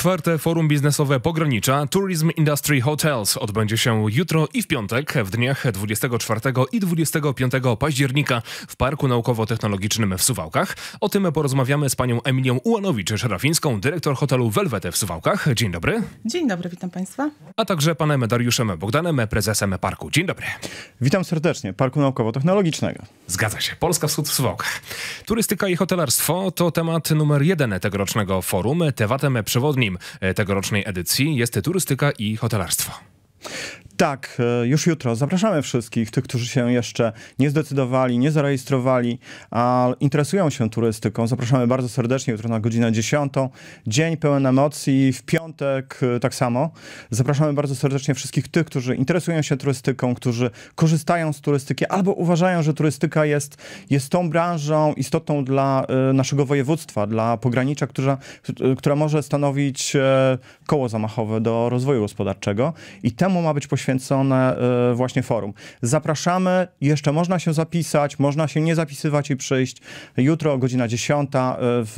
Czwarte forum biznesowe Pogranicza Tourism Industry Hotels odbędzie się jutro i w piątek w dniach 24 i 25 października w Parku Naukowo-Technologicznym w Suwałkach. O tym porozmawiamy z panią Emilią Ułanowicz-Szarafińską, dyrektor hotelu Velvety w Suwałkach. Dzień dobry. Dzień dobry, witam państwa. A także panem Dariuszem Bogdanem, prezesem parku. Dzień dobry. Witam serdecznie, Parku Naukowo-Technologicznego. Zgadza się, Polska Wschód w Suwałkach. Turystyka i hotelarstwo to temat numer jeden tegorocznego forum. Tematem przewodni. E, tegorocznej edycji jest turystyka i hotelarstwo. Tak, e, już jutro. Zapraszamy wszystkich, tych, którzy się jeszcze nie zdecydowali, nie zarejestrowali, a interesują się turystyką. Zapraszamy bardzo serdecznie jutro na godzinę 10. Dzień pełen emocji, w piątek e, tak samo. Zapraszamy bardzo serdecznie wszystkich tych, którzy interesują się turystyką, którzy korzystają z turystyki albo uważają, że turystyka jest, jest tą branżą istotną dla e, naszego województwa, dla pogranicza, która, która może stanowić koło zamachowe do rozwoju gospodarczego i temu ma być poświęcone poświęcone e, właśnie forum. Zapraszamy, jeszcze można się zapisać, można się nie zapisywać i przyjść. Jutro godzina 10, e, w,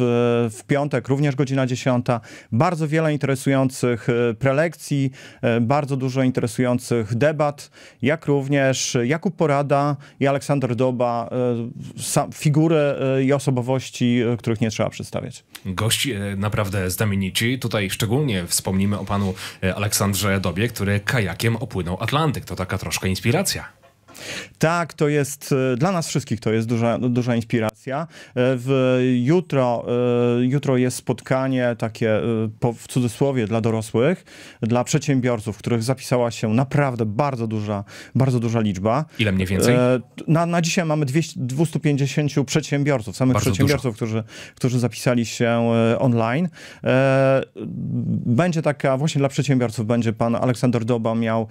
w piątek również godzina 10. Bardzo wiele interesujących e, prelekcji, bardzo dużo interesujących debat, jak również Jakub Porada i Aleksander Doba, figury i osobowości, których nie trzeba przedstawiać. Gości naprawdę znamienici. Tutaj szczególnie wspomnimy o panu Aleksandrze Dobie, który kajakiem opływa przepłyną Atlantyk. To taka troszkę inspiracja. Tak, to jest e, dla nas wszystkich to jest duża, duża inspiracja. E, w, jutro, e, jutro jest spotkanie takie w cudzysłowie dla dorosłych, dla przedsiębiorców, których zapisała się naprawdę bardzo duża, bardzo duża liczba. Ile mniej więcej? Na, na dzisiaj mamy 200, 250 przedsiębiorców, samych bardzo przedsiębiorców, którzy, którzy zapisali się online. Będzie taka, właśnie dla przedsiębiorców będzie pan Aleksander Doba miał,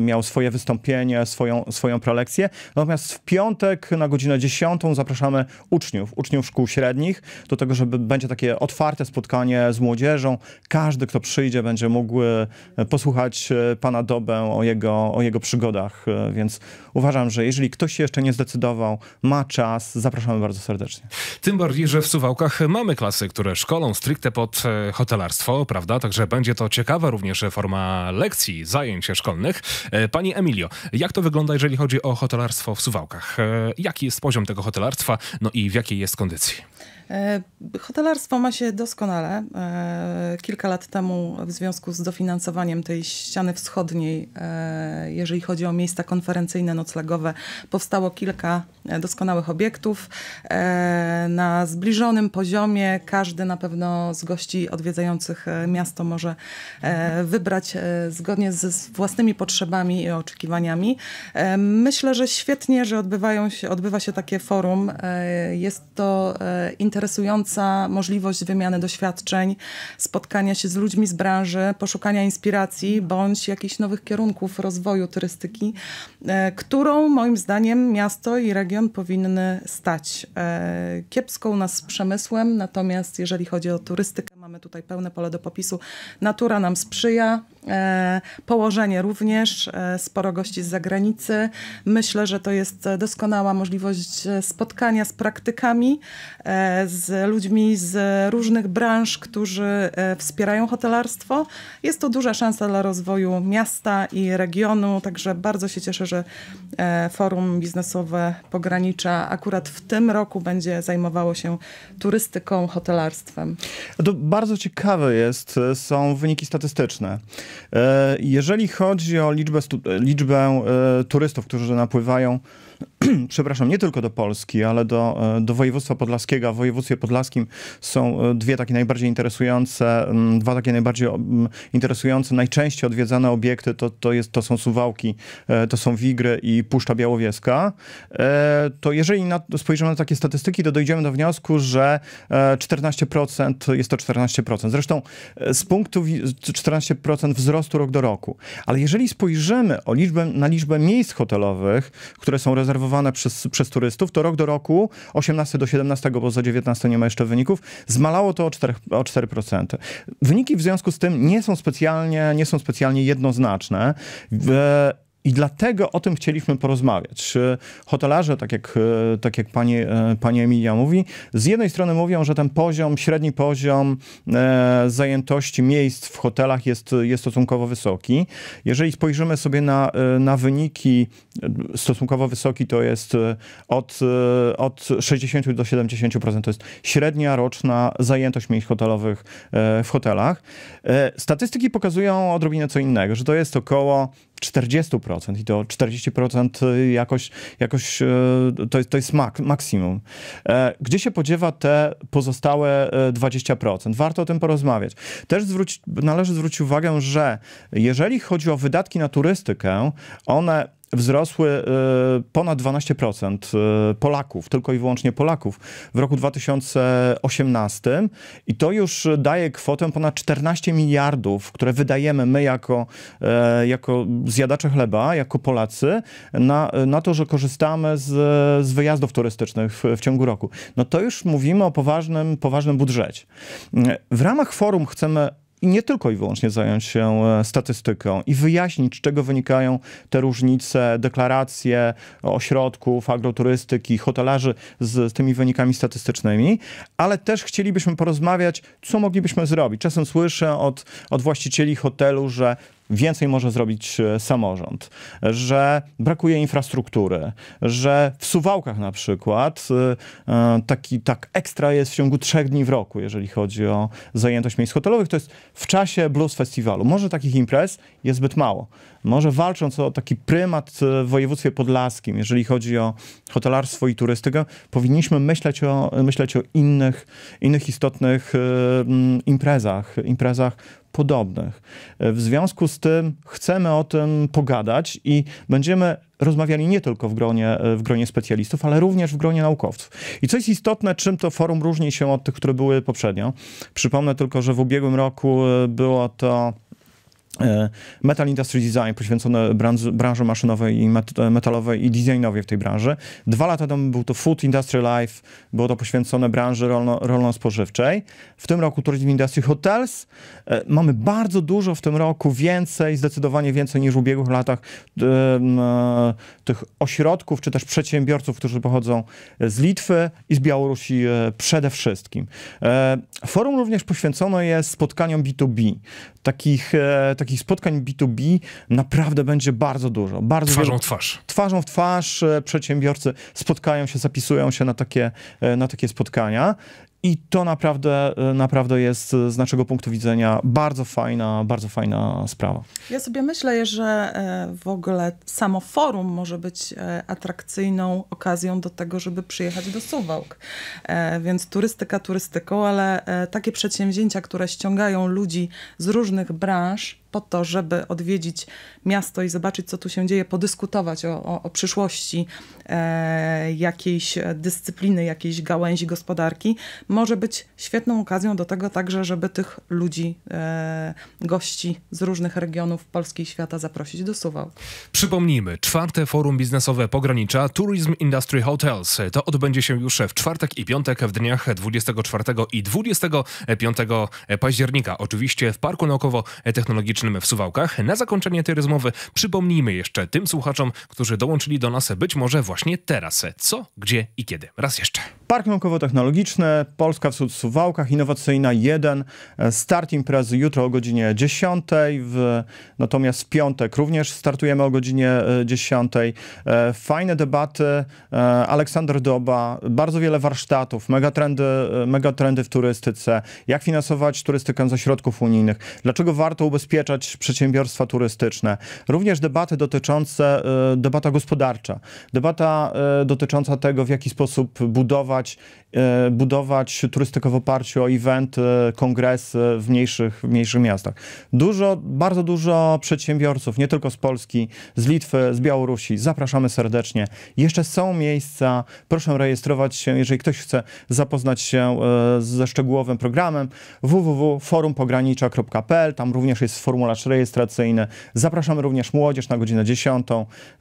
miał swoje wystąpienie, swoją, swoją swoją prelekcję. Natomiast w piątek na godzinę 10 zapraszamy uczniów, uczniów szkół średnich, do tego, żeby będzie takie otwarte spotkanie z młodzieżą. Każdy, kto przyjdzie, będzie mógł e, posłuchać e, pana Dobę o jego, o jego przygodach, e, więc uważam, że jeżeli ktoś się jeszcze nie zdecydował, ma czas, zapraszamy bardzo serdecznie. Tym bardziej, że w Suwałkach mamy klasy, które szkolą stricte pod hotelarstwo, prawda? Także będzie to ciekawa również forma lekcji, zajęć szkolnych. Pani Emilio, jak to wygląda, jeżeli chodzi o hotelarstwo w Suwałkach. E, jaki jest poziom tego hotelarstwa, no i w jakiej jest kondycji? E, hotelarstwo ma się doskonale. E, kilka lat temu, w związku z dofinansowaniem tej ściany wschodniej, e, jeżeli chodzi o miejsca konferencyjne, noclegowe, powstało kilka doskonałych obiektów na zbliżonym poziomie. Każdy na pewno z gości odwiedzających miasto może wybrać zgodnie z własnymi potrzebami i oczekiwaniami. Myślę, że świetnie, że odbywają się, odbywa się takie forum. Jest to interesujące interesująca możliwość wymiany doświadczeń, spotkania się z ludźmi z branży, poszukania inspiracji bądź jakichś nowych kierunków rozwoju turystyki, e, którą moim zdaniem miasto i region powinny stać. E, Kiepsko u nas z przemysłem, natomiast jeżeli chodzi o turystykę, Mamy tutaj pełne pole do popisu. Natura nam sprzyja, e, położenie również, e, sporo gości z zagranicy. Myślę, że to jest e, doskonała możliwość spotkania z praktykami, z ludźmi z różnych branż, którzy wspierają hotelarstwo. Jest to duża szansa dla rozwoju miasta i regionu, także bardzo się cieszę, że Forum Biznesowe Pogranicza akurat w tym roku będzie zajmowało się turystyką, hotelarstwem. To bardzo ciekawe jest, e, są wyniki statystyczne. E, jeżeli chodzi o liczbę, liczbę e, turystów, którzy napływają przepraszam, nie tylko do Polski, ale do, e, do województwa podlaskiego. w województwie podlaskim są e, dwie takie najbardziej interesujące, dwa takie najbardziej interesujące, najczęściej odwiedzane obiekty to, to, jest, to są Suwałki, e, to są Wigry i Puszcza Białowieska. To jeżeli na, spojrzymy na takie statystyki, to dojdziemy do wniosku, że 14% jest to 14%. Zresztą z punktu 14% wzrostu rok do roku. Ale jeżeli spojrzymy o liczbę, na liczbę miejsc hotelowych, które są rezerwowane rezerwowane przez, przez turystów, to rok do roku, 18 do 17, bo za 19 nie ma jeszcze wyników, zmalało to o 4%. O 4%. Wyniki w związku z tym nie są specjalnie, nie są specjalnie jednoznaczne. I dlatego o tym chcieliśmy porozmawiać. Hotelarze, tak jak, e, tak jak pani, e, pani Emilia mówi, z jednej strony mówią, że ten poziom, średni poziom e, zajętości miejsc w hotelach jest, jest stosunkowo wysoki. Jeżeli spojrzymy sobie na, na wyniki, stosunkowo wysoki to jest od, od 60 do 70%, to jest średnia roczna zajętość miejsc hotelowych w hotelach. Statystyki pokazują odrobinę co innego, że to jest około 40% i to 40% y, jakoś, jakoś y, to, jest, to jest mak, maksimum. E, gdzie się podziewa te pozostałe 20%? E, Warto o tym porozmawiać. Też należy zwrócić uwagę, że jeżeli chodzi o wydatki na turystykę, one wzrosły e, ponad 12% e, Polaków, tylko i wyłącznie Polaków w roku 2018 i to już daje kwotę ponad 14 miliardów, które wydajemy my jako, e, jako zjadacze chleba, jako Polacy na, na to, że korzystamy z, z wyjazdów turystycznych w, w ciągu roku. No to już mówimy o poważnym, poważnym budżecie. W ramach forum chcemy i nie tylko i wyłącznie zająć się e, statystyką i wyjaśnić, z czego wynikają te różnice, deklaracje ośrodków, agroturystyki, hotelarzy z tymi wynikami statystycznymi, ale też chcielibyśmy porozmawiać, co moglibyśmy zrobić. Czasem słyszę od, od właścicieli hotelu, że więcej może zrobić e, samorząd, że brakuje infrastruktury, że w Suwałkach na przykład e, e, taki tak ekstra jest w ciągu trzech dni w roku, jeżeli chodzi o zajętość miejsc hotelowych. To jest w czasie Blues Festiwalu. Może takich imprez jest zbyt mało. Może walcząc o taki prymat w województwie podlaskim, jeżeli chodzi o hotelarstwo i turystykę, powinniśmy myśleć o, myśleć o innych, innych istotnych imprezach, imprezach podobnych. E, w związku z tym chcemy o tym pogadać i będziemy rozmawiali nie tylko w gronie, e, w gronie specjalistów, ale również w gronie naukowców. I co jest istotne, czym to forum różni się od tych, które były poprzednio. Przypomnę tylko, że w ubiegłym roku e, było to E, Metal Industry Design poświęcone branży, maszynowej i metalowej i designowej w tej branży. Dwa lata temu był to Food Industry Life, było to poświęcone branży rolno, spożywczej W tym roku Tourism Industry Hotels. E, mamy bardzo dużo w tym roku, więcej, zdecydowanie więcej niż w ubiegłych latach e, tych ośrodków, czy też przedsiębiorców, którzy pochodzą z Litwy i z Białorusi przede wszystkim. Forum również poświęcone jest spotkaniom B2B, takich, takich takich spotkań B2B naprawdę będzie bardzo dużo. Bardzo twarzą wielu, w twarz. Twarzą w twarz e, przedsiębiorcy spotkają się, zapisują się na takie, e, na takie spotkania. I to naprawdę, e, naprawdę jest z naszego punktu widzenia bardzo fajna, bardzo fajna sprawa. Ja sobie myślę, że w ogóle samo forum może być atrakcyjną okazją do tego, żeby przyjechać do Suwałk. Więc turystyka turystyką, ale takie przedsięwzięcia, które ściągają ludzi z różnych branż, po to, żeby odwiedzić miasto i zobaczyć, co tu się dzieje, podyskutować o, o, o przyszłości e, jakiejś dyscypliny, jakiejś gałęzi gospodarki, może być świetną okazją do tego także, żeby tych ludzi, e, gości z różnych regionów Polski i świata zaprosić do Suwał. Przypomnijmy, czwarte forum biznesowe pogranicza Tourism Industry Hotels. To odbędzie się już w czwartek i piątek w dniach 24 i 25 października. Oczywiście w Parku Naukowo-Technologicznym turystycznym w Suwałkach. Na zakończenie tej rozmowy przypomnijmy jeszcze tym słuchaczom, którzy dołączyli do nas być może właśnie teraz, co, gdzie i kiedy. Raz jeszcze. Park Naukowo-Technologiczny, Polska w Suwałkach, Innowacyjna 1, start imprezy jutro o godzinie 10, w, natomiast w piątek również startujemy o godzinie 10. E, e, fajne debaty, e, Aleksander Doba, bardzo wiele warsztatów, megatrendy, megatrendy w turystyce, jak finansować turystykę ze środków unijnych, dlaczego warto ubezpieczać przedsiębiorstwa turystyczne, również debaty dotyczące, debata gospodarcza, debata dotycząca tego, w jaki sposób budować budować, e, budować turystykę w oparciu o eventy, e, kongresy w mniejszych, w mniejszych miastach. Dużo, bardzo dużo przedsiębiorców, nie tylko z Polski, z Litwy, z Białorusi. Zapraszamy serdecznie. Jeszcze są miejsca. Proszę rejestrować się, jeżeli ktoś chce zapoznać się e, ze szczegółowym programem www.forumpogranicza.pl. Tam również jest formularz rejestracyjny. Zapraszamy również młodzież na godzinę 10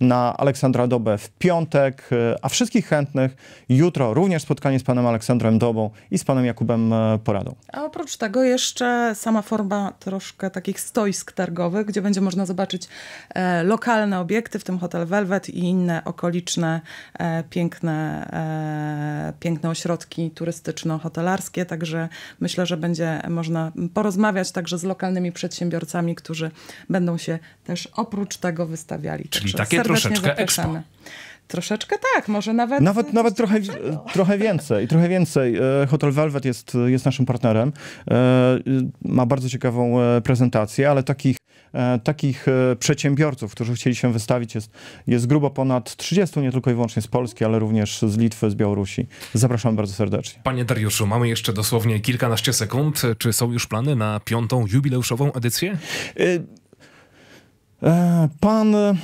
na Aleksandra Dobę w piątek, a wszystkich chętnych jutro również spotkanie z panem Aleksandrem Dobą i z panem Jakubem e, Poradą. A oprócz tego jeszcze sama forma troszkę takich stoisk targowych, gdzie będzie można zobaczyć e, lokalne obiekty, w tym hotel Velvet i inne okoliczne e, piękne, piękne ośrodki turystyczno-hotelarskie. Także myślę, że będzie można porozmawiać także z lokalnymi przedsiębiorcami, którzy będą się też oprócz tego wystawiali. Czyli Także takie troszeczkę zapraszamy. Expo. Troszeczkę tak, może nawet. Nawet, nawet trochę, trochę więcej. Trochę więcej. E, Hotel Velvet jest, jest naszym partnerem. E, ma bardzo ciekawą e, prezentację, ale takich, takich przedsiębiorców, którzy chcieli się wystawić, jest, jest grubo ponad 30, nie tylko i wyłącznie z Polski, ale również z Litwy, z Białorusi. Zapraszam bardzo serdecznie. Panie Dariuszu, mamy jeszcze dosłownie kilkanaście sekund. Czy są już plany na piątą jubileuszową edycję? Y E, pan, e,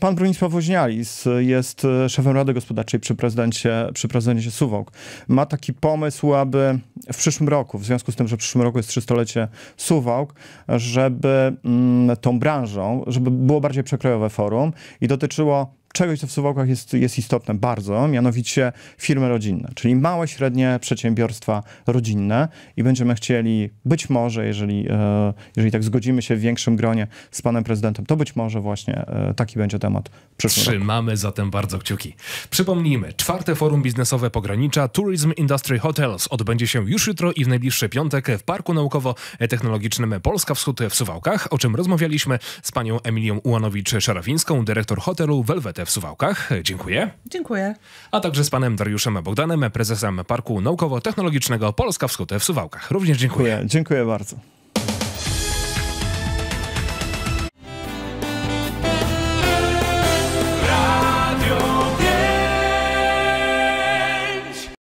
pan Bronisław Woźnialis jest e, szefem Rady Gospodarczej przy prezydencie, przy prezydencie Suwałk. Ma taki pomysł, aby w przyszłym roku, w związku z tym, że w przyszłym roku jest 300-lecie Suwałk, żeby mm, tą branżą, żeby było bardziej przekrojowe forum i dotyczyło czegoś, co w Suwałkach jest, jest istotne bardzo, mianowicie firmy rodzinne, czyli małe, średnie przedsiębiorstwa rodzinne i będziemy chcieli, być może, jeżeli, e, jeżeli tak zgodzimy się w większym gronie z panem prezydentem, to być może właśnie e, taki będzie temat przyszły. Trzymamy roku. zatem bardzo kciuki. Przypomnijmy, czwarte forum biznesowe pogranicza Tourism Industry Hotels odbędzie się już jutro i w najbliższy piątek w Parku Naukowo-Technologicznym Polska Wschód w Suwałkach, o czym rozmawialiśmy z panią Emilią Ułanowicz-Szarawińską, dyrektor hotelu Velvet w Suwałkach. Dziękuję. Dziękuję. A także z panem Dariuszem Bogdanem, prezesem Parku Naukowo-Technologicznego Polska Wschód w Suwałkach. Również dziękuję. Dziękuję, dziękuję bardzo.